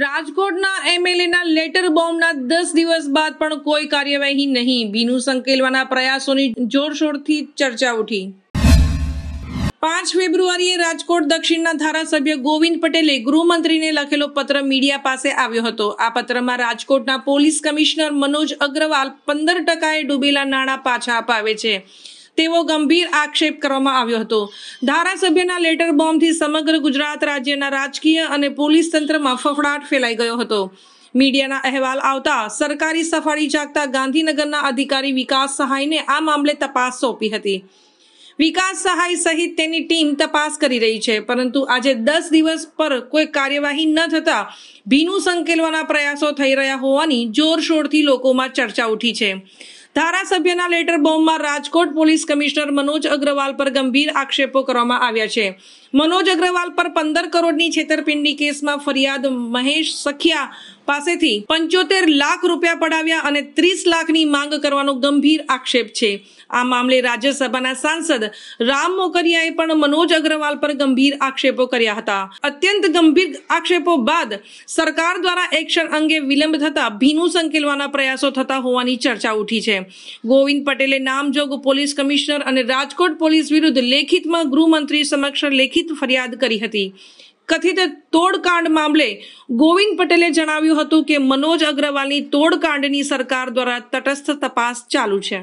રાજકોટના એમએલએના લેટર બોમ્બના દસ દિવસ બાદ પણ કોઈ કાર્યવાહી નહીં ભીનું સંકેલવાના પ્રયાસોની જોરશોરથી ચર્ચા ઉઠી પાંચ ફેબ્રુઆરીએ રાજકોટ દક્ષિણના ધારાસભ્ય ગોવિંદ પટેલે ગૃહમંત્રીને લખેલો પત્ર મીડિયા પાસે આવ્યો હતો આ પત્રમાં રાજકોટના પોલીસ કમિશનર મનોજ અગ્રવાલ પંદર ટકાએ ડૂબેલા નાણાં પાછા અપાવે છે તેવો ગંભીર આક્ષેપ કરવામાં આવ્યો હતો ધારાસભ્યના લેટર બોમ્બથી સમગ્ર ગુજરાત રાજ્યના રાજકીય અને પોલીસ તંત્રમાં ફફડાટ ફેલાઈ ગયો હતો મીડિયાના અહેવાલ આવતા સરકારી સફાળી જાગતા ગાંધીનગરના અધિકારી વિકાસ સહાયને આ મામલે તપાસ સોંપી હતી વિકાસ સહાય સહિત તેની ટીમ તપાસ કરી રહી છે પરંતુ આજે દસ દિવસ પર કોઈ કાર્યવાહી ન થતા ભીનું સંકેલવાના પ્રયાસો થઈ રહ્યા હોવાની જોરશોરથી લોકોમાં ચર્ચા ઉઠી છે ધારાસભ્યના લેટર બોમ્બમાં રાજકોટ પોલીસ કમિશનર મનોજ અગ્રવાલ પર ગંભીર આક્ષેપો કરવામાં આવ્યા છે મનોજ અગ્રવાલ પર પંદર કરોડની છેતરપિંડી કેસમાં ફરિયાદ મહેશ સખિયા પાસેથી પંચોતેર લાખ રૂપિયા પડાવ્યા અને ત્રીસ લાખની માંગ કરવાનો ગંભીર આક્ષેપ છે આ મામલે રાજ્યસભાના સાંસદ રામ મોકરિયાએ પણ મનોજ અગ્રવાલ પર ગંભીર આક્ષેપો કર્યા હતા અત્યંત ગંભીર આક્ષેપો બાદ સરકાર દ્વારા એક્શન અંગે વિલંબ થતા ભીનું સંકેલવાના પ્રયાસો થતા હોવાની ચર્ચા ઉઠી છે ગોવિંદ પટેલે નામજોગ પોલીસ કમિશનર અને રાજકોટ પોલીસ વિરુદ્ધ લેખિતમાં ગૃહમંત્રી સમક્ષ લેખિત ફરિયાદ કરી હતી કથિત તોડકાંડ મામલે ગોવિંદ પટેલે જણાવ્યું હતું કે મનોજ અગ્રવાલની તોડકાંડની સરકાર દ્વારા તટસ્થ તપાસ ચાલુ છે